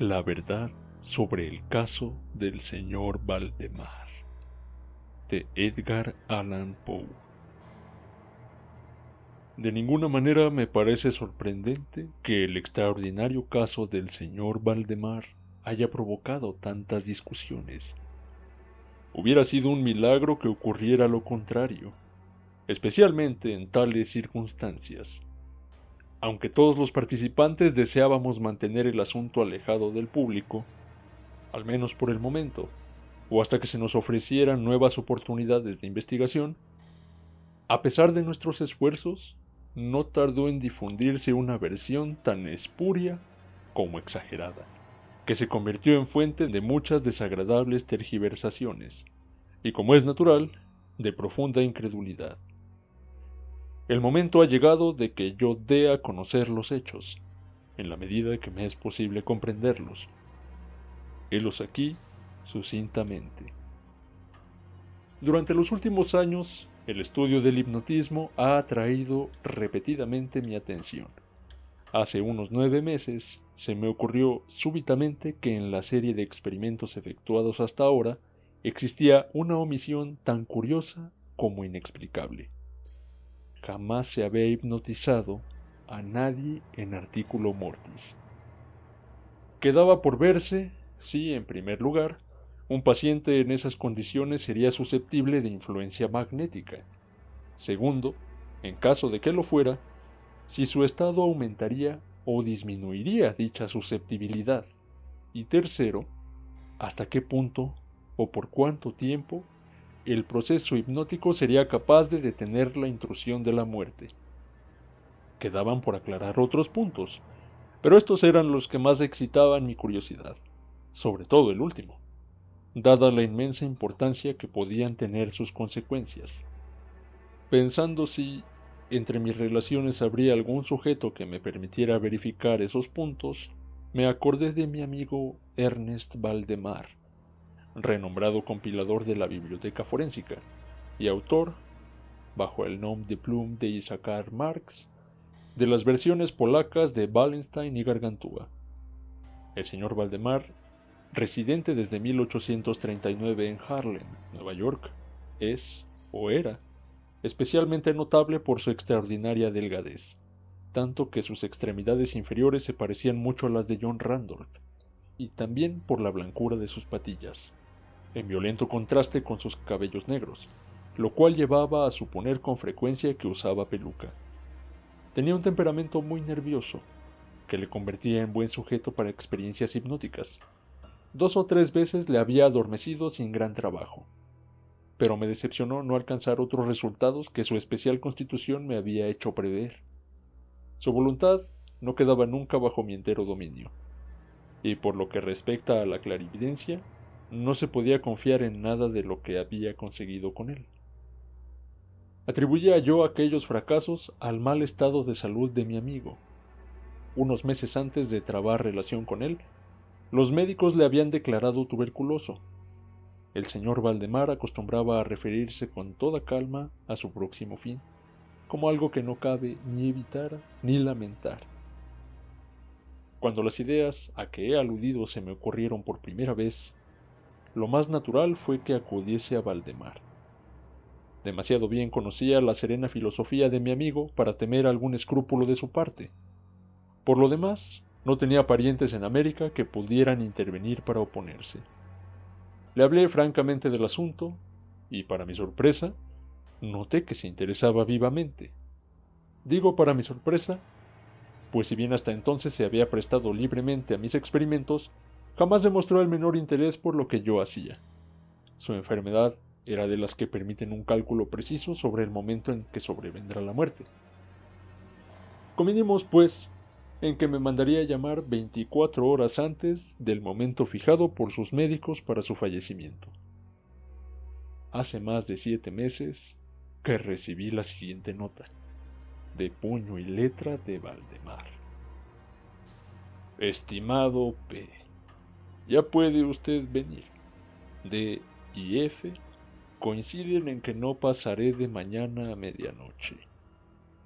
La verdad sobre el caso del señor Valdemar de Edgar Allan Poe. De ninguna manera me parece sorprendente que el extraordinario caso del señor Valdemar haya provocado tantas discusiones. Hubiera sido un milagro que ocurriera lo contrario, especialmente en tales circunstancias. Aunque todos los participantes deseábamos mantener el asunto alejado del público, al menos por el momento, o hasta que se nos ofrecieran nuevas oportunidades de investigación, a pesar de nuestros esfuerzos, no tardó en difundirse una versión tan espuria como exagerada, que se convirtió en fuente de muchas desagradables tergiversaciones, y como es natural, de profunda incredulidad. El momento ha llegado de que yo dé a conocer los hechos, en la medida que me es posible comprenderlos. Helos aquí sucintamente. Durante los últimos años, el estudio del hipnotismo ha atraído repetidamente mi atención. Hace unos nueve meses se me ocurrió súbitamente que en la serie de experimentos efectuados hasta ahora existía una omisión tan curiosa como inexplicable jamás se había hipnotizado a nadie en artículo mortis. Quedaba por verse si, en primer lugar, un paciente en esas condiciones sería susceptible de influencia magnética. Segundo, en caso de que lo fuera, si su estado aumentaría o disminuiría dicha susceptibilidad. Y tercero, hasta qué punto o por cuánto tiempo el proceso hipnótico sería capaz de detener la intrusión de la muerte. Quedaban por aclarar otros puntos, pero estos eran los que más excitaban mi curiosidad, sobre todo el último, dada la inmensa importancia que podían tener sus consecuencias. Pensando si entre mis relaciones habría algún sujeto que me permitiera verificar esos puntos, me acordé de mi amigo Ernest Valdemar, renombrado compilador de la biblioteca forensica y autor, bajo el nombre de plume de Isaacar Marx, de las versiones polacas de Wallenstein y Gargantúa. El señor Valdemar, residente desde 1839 en Harlem, Nueva York, es, o era, especialmente notable por su extraordinaria delgadez, tanto que sus extremidades inferiores se parecían mucho a las de John Randolph, y también por la blancura de sus patillas en violento contraste con sus cabellos negros, lo cual llevaba a suponer con frecuencia que usaba peluca. Tenía un temperamento muy nervioso, que le convertía en buen sujeto para experiencias hipnóticas. Dos o tres veces le había adormecido sin gran trabajo, pero me decepcionó no alcanzar otros resultados que su especial constitución me había hecho prever. Su voluntad no quedaba nunca bajo mi entero dominio, y por lo que respecta a la clarividencia, no se podía confiar en nada de lo que había conseguido con él. Atribuía yo aquellos fracasos al mal estado de salud de mi amigo. Unos meses antes de trabar relación con él, los médicos le habían declarado tuberculoso. El señor Valdemar acostumbraba a referirse con toda calma a su próximo fin, como algo que no cabe ni evitar ni lamentar. Cuando las ideas a que he aludido se me ocurrieron por primera vez, lo más natural fue que acudiese a Valdemar. Demasiado bien conocía la serena filosofía de mi amigo para temer algún escrúpulo de su parte. Por lo demás, no tenía parientes en América que pudieran intervenir para oponerse. Le hablé francamente del asunto y, para mi sorpresa, noté que se interesaba vivamente. Digo para mi sorpresa, pues si bien hasta entonces se había prestado libremente a mis experimentos, Jamás demostró el menor interés por lo que yo hacía. Su enfermedad era de las que permiten un cálculo preciso sobre el momento en que sobrevendrá la muerte. Convinimos, pues, en que me mandaría llamar 24 horas antes del momento fijado por sus médicos para su fallecimiento. Hace más de siete meses que recibí la siguiente nota, de puño y letra de Valdemar. Estimado P. Ya puede usted venir. D y F coinciden en que no pasaré de mañana a medianoche,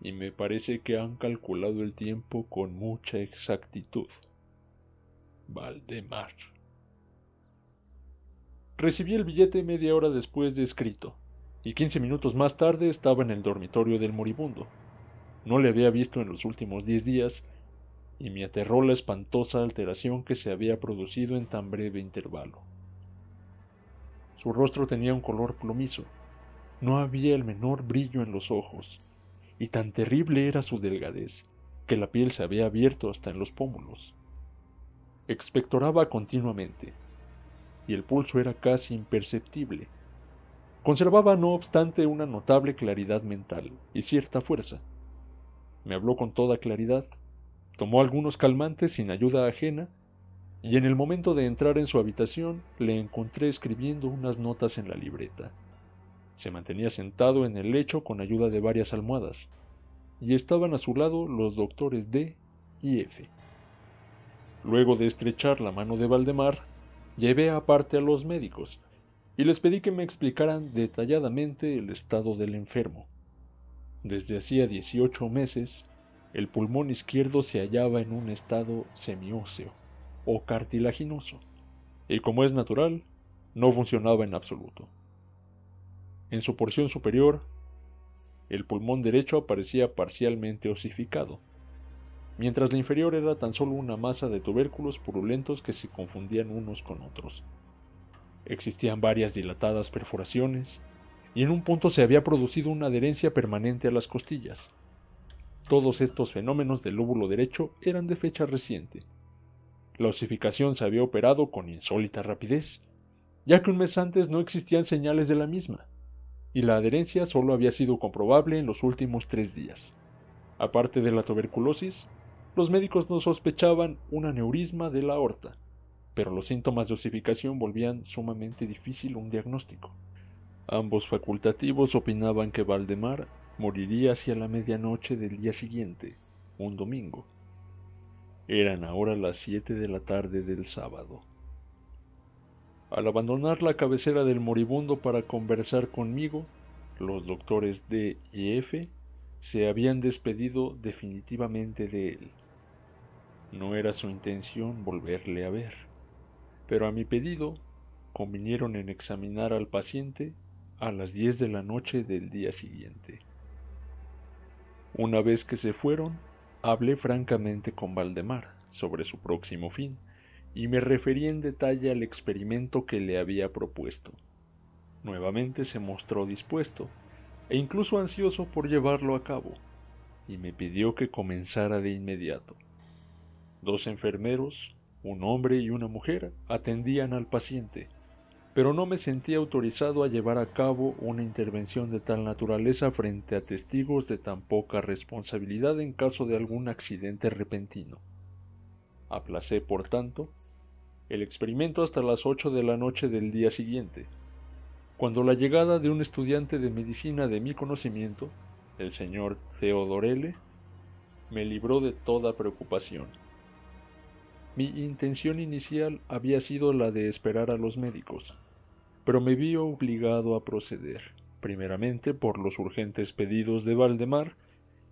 y me parece que han calculado el tiempo con mucha exactitud. Valdemar. Recibí el billete media hora después de escrito, y quince minutos más tarde estaba en el dormitorio del moribundo. No le había visto en los últimos diez días, y me aterró la espantosa alteración que se había producido en tan breve intervalo. Su rostro tenía un color plomizo, no había el menor brillo en los ojos, y tan terrible era su delgadez, que la piel se había abierto hasta en los pómulos. Expectoraba continuamente, y el pulso era casi imperceptible. Conservaba, no obstante, una notable claridad mental y cierta fuerza. Me habló con toda claridad, tomó algunos calmantes sin ayuda ajena, y en el momento de entrar en su habitación le encontré escribiendo unas notas en la libreta. Se mantenía sentado en el lecho con ayuda de varias almohadas, y estaban a su lado los doctores D y F. Luego de estrechar la mano de Valdemar, llevé aparte a los médicos y les pedí que me explicaran detalladamente el estado del enfermo. Desde hacía 18 meses el pulmón izquierdo se hallaba en un estado semióseo o cartilaginoso, y como es natural, no funcionaba en absoluto. En su porción superior, el pulmón derecho aparecía parcialmente osificado, mientras la inferior era tan solo una masa de tubérculos purulentos que se confundían unos con otros. Existían varias dilatadas perforaciones, y en un punto se había producido una adherencia permanente a las costillas, todos estos fenómenos del lóbulo derecho eran de fecha reciente. La osificación se había operado con insólita rapidez, ya que un mes antes no existían señales de la misma, y la adherencia solo había sido comprobable en los últimos tres días. Aparte de la tuberculosis, los médicos no sospechaban un aneurisma de la aorta, pero los síntomas de osificación volvían sumamente difícil un diagnóstico. Ambos facultativos opinaban que Valdemar Moriría hacia la medianoche del día siguiente, un domingo. Eran ahora las siete de la tarde del sábado. Al abandonar la cabecera del moribundo para conversar conmigo, los doctores D y F se habían despedido definitivamente de él. No era su intención volverle a ver, pero a mi pedido convinieron en examinar al paciente a las diez de la noche del día siguiente. Una vez que se fueron, hablé francamente con Valdemar sobre su próximo fin, y me referí en detalle al experimento que le había propuesto. Nuevamente se mostró dispuesto, e incluso ansioso por llevarlo a cabo, y me pidió que comenzara de inmediato. Dos enfermeros, un hombre y una mujer, atendían al paciente, pero no me sentí autorizado a llevar a cabo una intervención de tal naturaleza frente a testigos de tan poca responsabilidad en caso de algún accidente repentino. Aplacé, por tanto, el experimento hasta las 8 de la noche del día siguiente, cuando la llegada de un estudiante de medicina de mi conocimiento, el señor Theodorele, me libró de toda preocupación. Mi intención inicial había sido la de esperar a los médicos, pero me vi obligado a proceder, primeramente por los urgentes pedidos de Valdemar,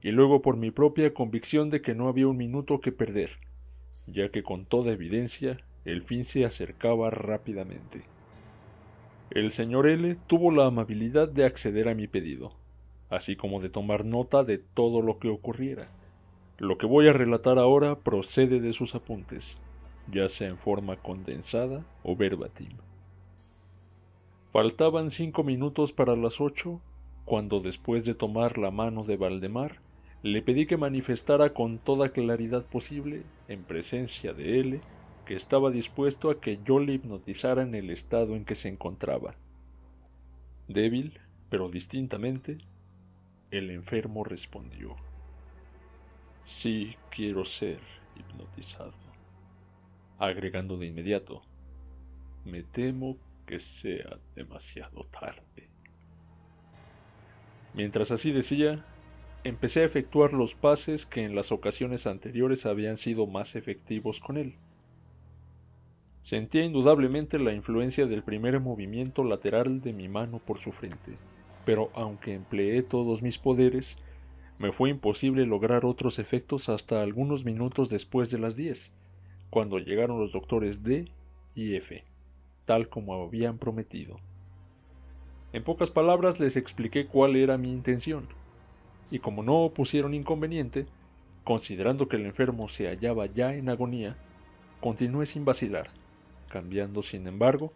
y luego por mi propia convicción de que no había un minuto que perder, ya que con toda evidencia el fin se acercaba rápidamente. El señor L tuvo la amabilidad de acceder a mi pedido, así como de tomar nota de todo lo que ocurriera. Lo que voy a relatar ahora procede de sus apuntes, ya sea en forma condensada o verbatim. Faltaban cinco minutos para las ocho, cuando después de tomar la mano de Valdemar, le pedí que manifestara con toda claridad posible, en presencia de él, que estaba dispuesto a que yo le hipnotizara en el estado en que se encontraba. Débil, pero distintamente, el enfermo respondió. Sí quiero ser hipnotizado. Agregando de inmediato, me temo que sea demasiado tarde. Mientras así decía, empecé a efectuar los pases que en las ocasiones anteriores habían sido más efectivos con él. Sentía indudablemente la influencia del primer movimiento lateral de mi mano por su frente, pero aunque empleé todos mis poderes, me fue imposible lograr otros efectos hasta algunos minutos después de las 10, cuando llegaron los doctores D y F, tal como habían prometido. En pocas palabras les expliqué cuál era mi intención, y como no opusieron inconveniente, considerando que el enfermo se hallaba ya en agonía, continué sin vacilar, cambiando sin embargo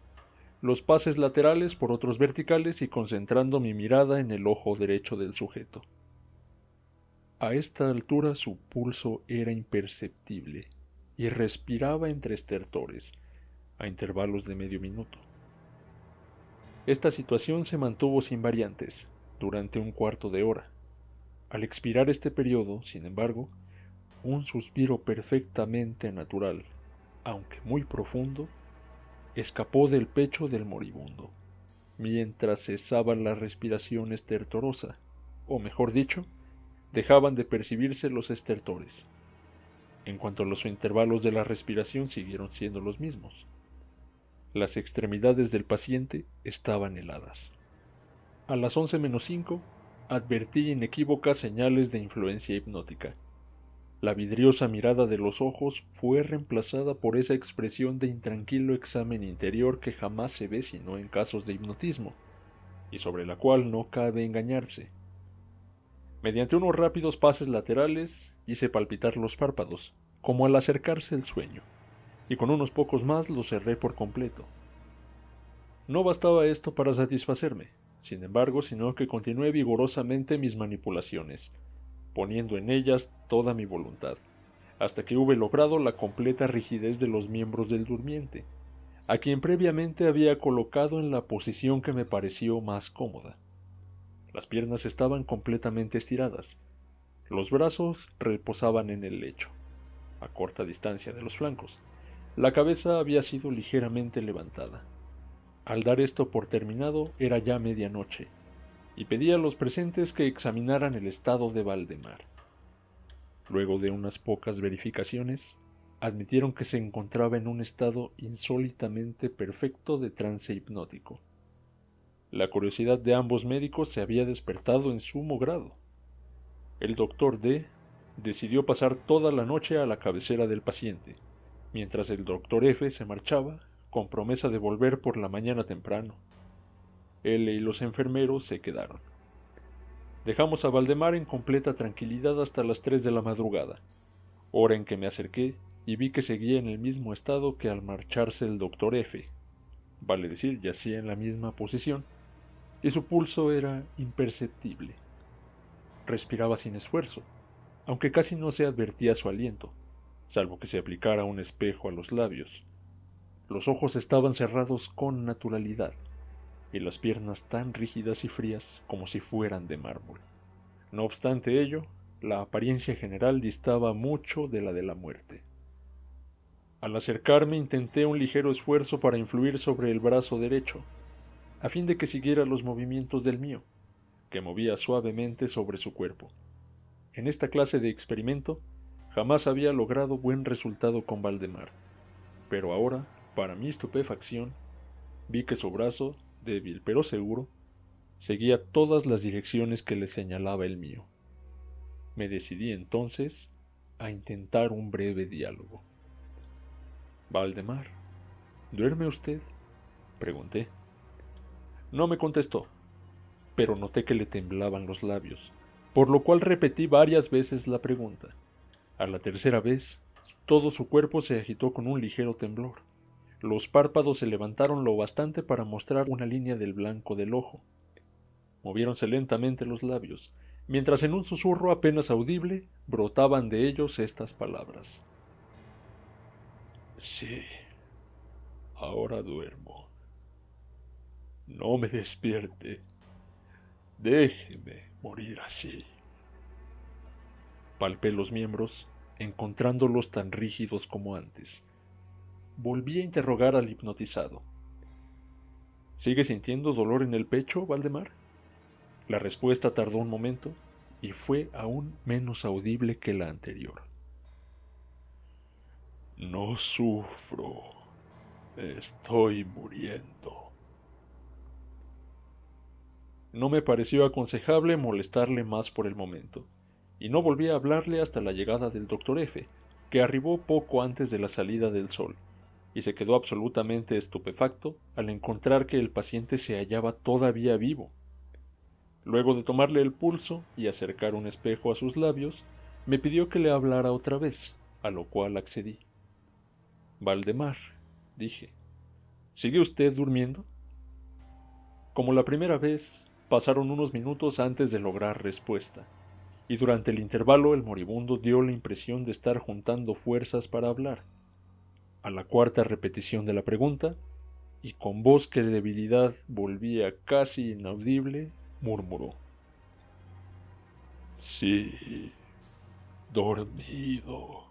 los pases laterales por otros verticales y concentrando mi mirada en el ojo derecho del sujeto. A esta altura su pulso era imperceptible y respiraba entre estertores, a intervalos de medio minuto. Esta situación se mantuvo sin variantes durante un cuarto de hora. Al expirar este periodo, sin embargo, un suspiro perfectamente natural, aunque muy profundo, escapó del pecho del moribundo, mientras cesaba la respiración estertorosa, o mejor dicho, dejaban de percibirse los estertores. En cuanto a los intervalos de la respiración siguieron siendo los mismos. Las extremidades del paciente estaban heladas. A las 11 menos 5 advertí inequívocas señales de influencia hipnótica. La vidriosa mirada de los ojos fue reemplazada por esa expresión de intranquilo examen interior que jamás se ve sino en casos de hipnotismo, y sobre la cual no cabe engañarse mediante unos rápidos pases laterales hice palpitar los párpados, como al acercarse el sueño, y con unos pocos más los cerré por completo. No bastaba esto para satisfacerme, sin embargo, sino que continué vigorosamente mis manipulaciones, poniendo en ellas toda mi voluntad, hasta que hube logrado la completa rigidez de los miembros del durmiente, a quien previamente había colocado en la posición que me pareció más cómoda. Las piernas estaban completamente estiradas. Los brazos reposaban en el lecho, a corta distancia de los flancos. La cabeza había sido ligeramente levantada. Al dar esto por terminado era ya medianoche, y pedí a los presentes que examinaran el estado de Valdemar. Luego de unas pocas verificaciones, admitieron que se encontraba en un estado insólitamente perfecto de trance hipnótico. La curiosidad de ambos médicos se había despertado en sumo grado. El doctor D decidió pasar toda la noche a la cabecera del paciente, mientras el doctor F se marchaba con promesa de volver por la mañana temprano. Él y los enfermeros se quedaron. Dejamos a Valdemar en completa tranquilidad hasta las 3 de la madrugada, hora en que me acerqué y vi que seguía en el mismo estado que al marcharse el doctor F. Vale decir, yacía en la misma posición y su pulso era imperceptible. Respiraba sin esfuerzo, aunque casi no se advertía su aliento, salvo que se aplicara un espejo a los labios. Los ojos estaban cerrados con naturalidad, y las piernas tan rígidas y frías como si fueran de mármol. No obstante ello, la apariencia general distaba mucho de la de la muerte. Al acercarme intenté un ligero esfuerzo para influir sobre el brazo derecho, a fin de que siguiera los movimientos del mío, que movía suavemente sobre su cuerpo. En esta clase de experimento jamás había logrado buen resultado con Valdemar, pero ahora, para mi estupefacción, vi que su brazo, débil pero seguro, seguía todas las direcciones que le señalaba el mío. Me decidí entonces a intentar un breve diálogo. Valdemar, ¿duerme usted? pregunté. No me contestó, pero noté que le temblaban los labios, por lo cual repetí varias veces la pregunta. A la tercera vez, todo su cuerpo se agitó con un ligero temblor. Los párpados se levantaron lo bastante para mostrar una línea del blanco del ojo. Moviéronse lentamente los labios, mientras en un susurro apenas audible brotaban de ellos estas palabras. Sí, ahora duermo. No me despierte. Déjeme morir así. Palpé los miembros, encontrándolos tan rígidos como antes. Volví a interrogar al hipnotizado. ¿Sigue sintiendo dolor en el pecho, Valdemar? La respuesta tardó un momento y fue aún menos audible que la anterior. No sufro. Estoy muriendo no me pareció aconsejable molestarle más por el momento, y no volví a hablarle hasta la llegada del doctor F, que arribó poco antes de la salida del sol, y se quedó absolutamente estupefacto al encontrar que el paciente se hallaba todavía vivo. Luego de tomarle el pulso y acercar un espejo a sus labios, me pidió que le hablara otra vez, a lo cual accedí. Valdemar, dije, ¿sigue usted durmiendo? Como la primera vez, pasaron unos minutos antes de lograr respuesta, y durante el intervalo el moribundo dio la impresión de estar juntando fuerzas para hablar. A la cuarta repetición de la pregunta, y con voz que de debilidad volvía casi inaudible, murmuró. Sí, dormido,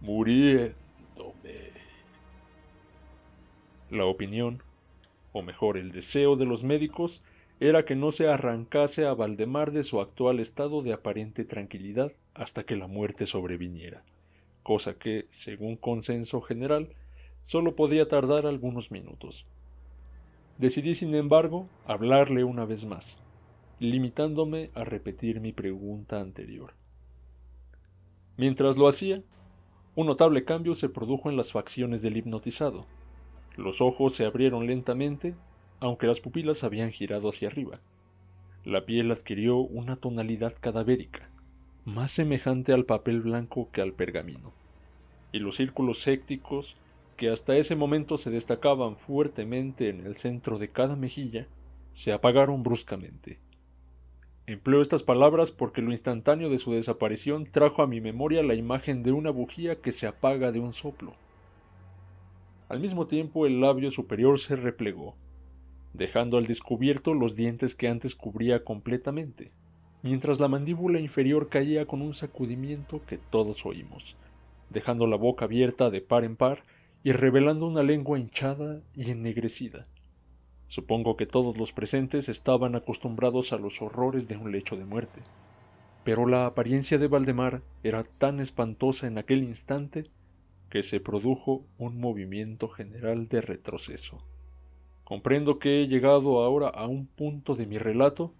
muriéndome. La opinión, o mejor el deseo de los médicos, era que no se arrancase a Valdemar de su actual estado de aparente tranquilidad hasta que la muerte sobreviniera, cosa que, según consenso general, solo podía tardar algunos minutos. Decidí, sin embargo, hablarle una vez más, limitándome a repetir mi pregunta anterior. Mientras lo hacía, un notable cambio se produjo en las facciones del hipnotizado. Los ojos se abrieron lentamente aunque las pupilas habían girado hacia arriba. La piel adquirió una tonalidad cadavérica, más semejante al papel blanco que al pergamino, y los círculos sépticos, que hasta ese momento se destacaban fuertemente en el centro de cada mejilla, se apagaron bruscamente. Empleo estas palabras porque lo instantáneo de su desaparición trajo a mi memoria la imagen de una bujía que se apaga de un soplo. Al mismo tiempo el labio superior se replegó, dejando al descubierto los dientes que antes cubría completamente, mientras la mandíbula inferior caía con un sacudimiento que todos oímos, dejando la boca abierta de par en par y revelando una lengua hinchada y ennegrecida. Supongo que todos los presentes estaban acostumbrados a los horrores de un lecho de muerte, pero la apariencia de Valdemar era tan espantosa en aquel instante que se produjo un movimiento general de retroceso. Comprendo que he llegado ahora a un punto de mi relato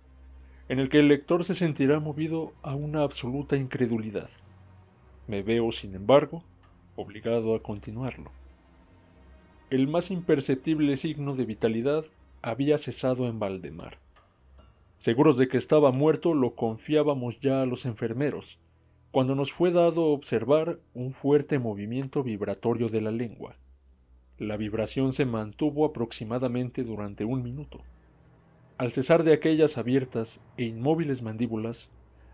en el que el lector se sentirá movido a una absoluta incredulidad. Me veo, sin embargo, obligado a continuarlo. El más imperceptible signo de vitalidad había cesado en Valdemar. Seguros de que estaba muerto, lo confiábamos ya a los enfermeros, cuando nos fue dado observar un fuerte movimiento vibratorio de la lengua. La vibración se mantuvo aproximadamente durante un minuto. Al cesar de aquellas abiertas e inmóviles mandíbulas,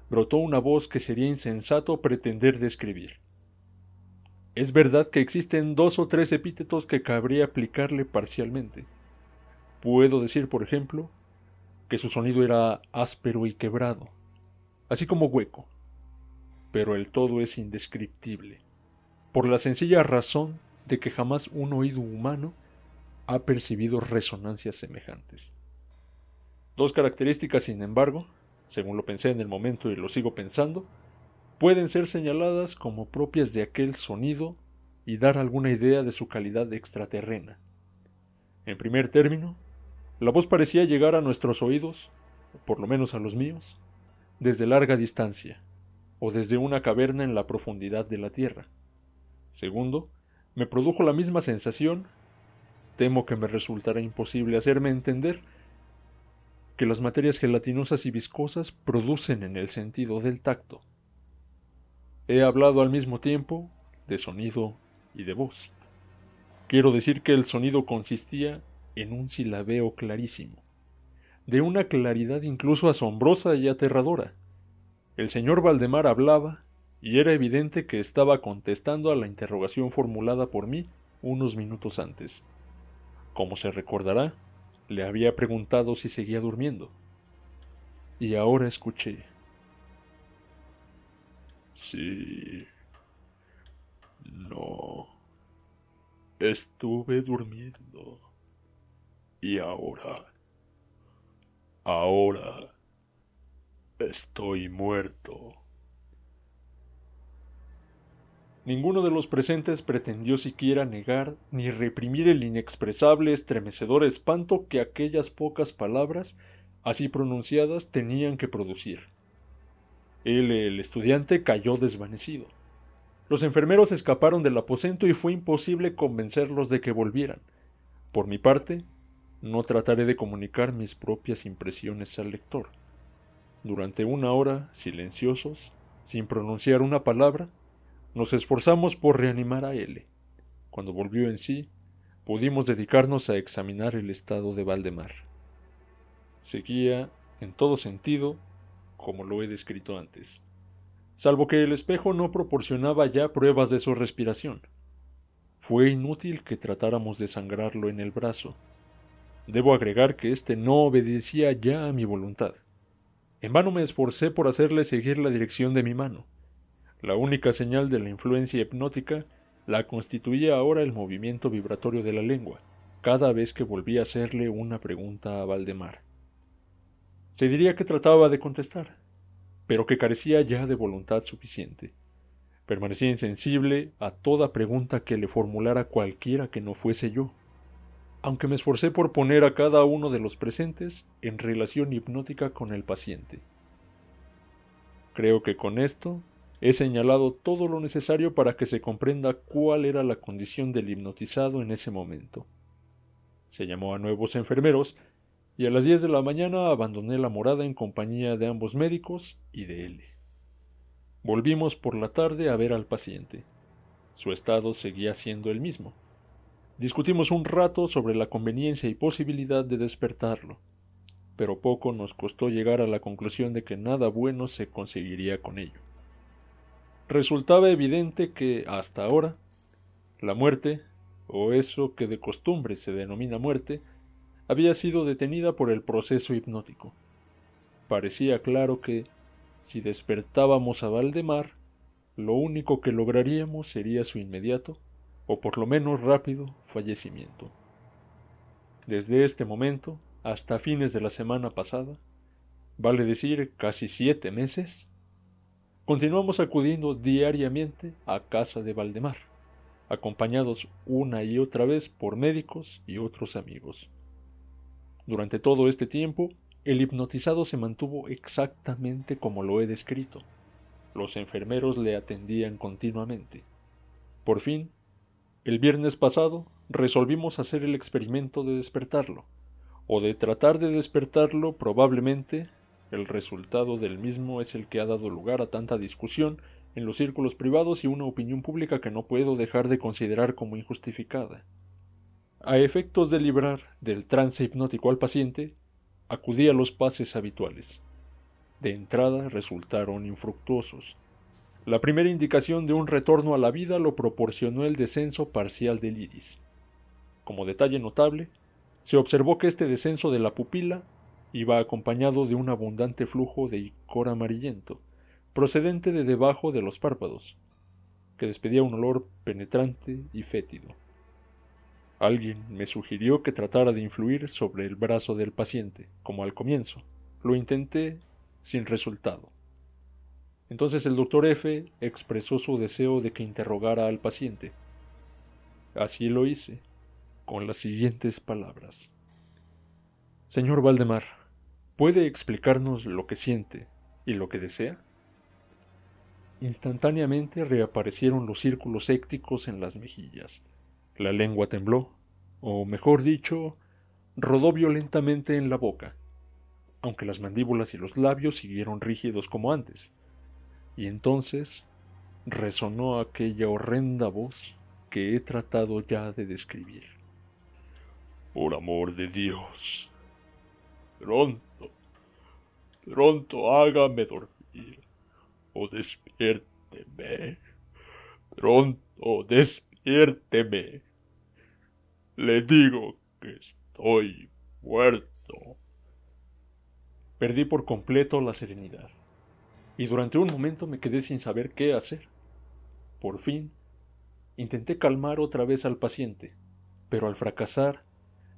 brotó una voz que sería insensato pretender describir. Es verdad que existen dos o tres epítetos que cabría aplicarle parcialmente. Puedo decir, por ejemplo, que su sonido era áspero y quebrado, así como hueco, pero el todo es indescriptible, por la sencilla razón de que jamás un oído humano ha percibido resonancias semejantes. Dos características, sin embargo, según lo pensé en el momento y lo sigo pensando, pueden ser señaladas como propias de aquel sonido y dar alguna idea de su calidad extraterrena. En primer término, la voz parecía llegar a nuestros oídos, por lo menos a los míos, desde larga distancia, o desde una caverna en la profundidad de la Tierra. Segundo, me produjo la misma sensación, temo que me resultará imposible hacerme entender, que las materias gelatinosas y viscosas producen en el sentido del tacto. He hablado al mismo tiempo de sonido y de voz. Quiero decir que el sonido consistía en un silabeo clarísimo, de una claridad incluso asombrosa y aterradora. El señor Valdemar hablaba y era evidente que estaba contestando a la interrogación formulada por mí unos minutos antes. Como se recordará, le había preguntado si seguía durmiendo. Y ahora escuché. Sí. No. Estuve durmiendo. Y ahora. Ahora. Estoy muerto. Ninguno de los presentes pretendió siquiera negar ni reprimir el inexpresable estremecedor espanto que aquellas pocas palabras, así pronunciadas, tenían que producir. Él, el estudiante, cayó desvanecido. Los enfermeros escaparon del aposento y fue imposible convencerlos de que volvieran. Por mi parte, no trataré de comunicar mis propias impresiones al lector. Durante una hora, silenciosos, sin pronunciar una palabra, nos esforzamos por reanimar a L. Cuando volvió en sí, pudimos dedicarnos a examinar el estado de Valdemar. Seguía, en todo sentido, como lo he descrito antes, salvo que el espejo no proporcionaba ya pruebas de su respiración. Fue inútil que tratáramos de sangrarlo en el brazo. Debo agregar que éste no obedecía ya a mi voluntad. En vano me esforcé por hacerle seguir la dirección de mi mano. La única señal de la influencia hipnótica la constituía ahora el movimiento vibratorio de la lengua, cada vez que volvía a hacerle una pregunta a Valdemar. Se diría que trataba de contestar, pero que carecía ya de voluntad suficiente. Permanecía insensible a toda pregunta que le formulara cualquiera que no fuese yo. Aunque me esforcé por poner a cada uno de los presentes en relación hipnótica con el paciente. Creo que con esto He señalado todo lo necesario para que se comprenda cuál era la condición del hipnotizado en ese momento. Se llamó a nuevos enfermeros y a las 10 de la mañana abandoné la morada en compañía de ambos médicos y de él. Volvimos por la tarde a ver al paciente. Su estado seguía siendo el mismo. Discutimos un rato sobre la conveniencia y posibilidad de despertarlo, pero poco nos costó llegar a la conclusión de que nada bueno se conseguiría con ello resultaba evidente que, hasta ahora, la muerte, o eso que de costumbre se denomina muerte, había sido detenida por el proceso hipnótico. Parecía claro que, si despertábamos a Valdemar, lo único que lograríamos sería su inmediato, o por lo menos rápido, fallecimiento. Desde este momento, hasta fines de la semana pasada, vale decir casi siete meses, Continuamos acudiendo diariamente a casa de Valdemar, acompañados una y otra vez por médicos y otros amigos. Durante todo este tiempo, el hipnotizado se mantuvo exactamente como lo he descrito. Los enfermeros le atendían continuamente. Por fin, el viernes pasado, resolvimos hacer el experimento de despertarlo, o de tratar de despertarlo probablemente el resultado del mismo es el que ha dado lugar a tanta discusión en los círculos privados y una opinión pública que no puedo dejar de considerar como injustificada. A efectos de librar del trance hipnótico al paciente, acudí a los pases habituales. De entrada resultaron infructuosos. La primera indicación de un retorno a la vida lo proporcionó el descenso parcial del iris. Como detalle notable, se observó que este descenso de la pupila Iba acompañado de un abundante flujo de icor amarillento, procedente de debajo de los párpados, que despedía un olor penetrante y fétido. Alguien me sugirió que tratara de influir sobre el brazo del paciente, como al comienzo. Lo intenté sin resultado. Entonces el doctor F expresó su deseo de que interrogara al paciente. Así lo hice, con las siguientes palabras. Señor Valdemar, ¿Puede explicarnos lo que siente y lo que desea? Instantáneamente reaparecieron los círculos écticos en las mejillas. La lengua tembló, o mejor dicho, rodó violentamente en la boca, aunque las mandíbulas y los labios siguieron rígidos como antes. Y entonces resonó aquella horrenda voz que he tratado ya de describir. Por amor de Dios. Pronto Pronto hágame dormir o despiérteme. Pronto despiérteme. Le digo que estoy muerto. Perdí por completo la serenidad y durante un momento me quedé sin saber qué hacer. Por fin, intenté calmar otra vez al paciente, pero al fracasar,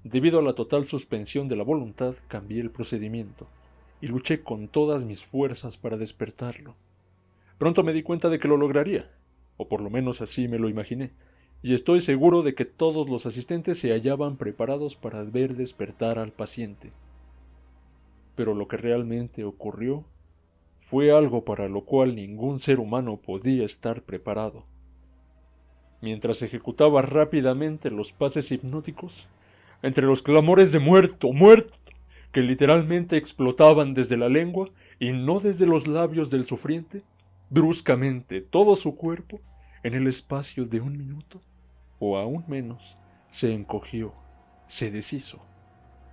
debido a la total suspensión de la voluntad, cambié el procedimiento y luché con todas mis fuerzas para despertarlo. Pronto me di cuenta de que lo lograría, o por lo menos así me lo imaginé, y estoy seguro de que todos los asistentes se hallaban preparados para ver despertar al paciente. Pero lo que realmente ocurrió fue algo para lo cual ningún ser humano podía estar preparado. Mientras ejecutaba rápidamente los pases hipnóticos, entre los clamores de muerto, muerto, que literalmente explotaban desde la lengua y no desde los labios del sufriente, bruscamente todo su cuerpo, en el espacio de un minuto, o aún menos, se encogió, se deshizo,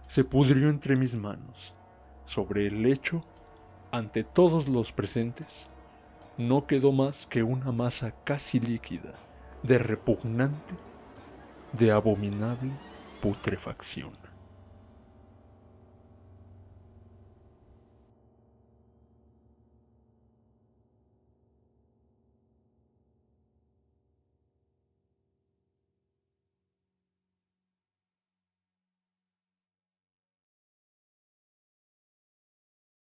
se pudrió entre mis manos, sobre el lecho, ante todos los presentes, no quedó más que una masa casi líquida, de repugnante, de abominable putrefacción.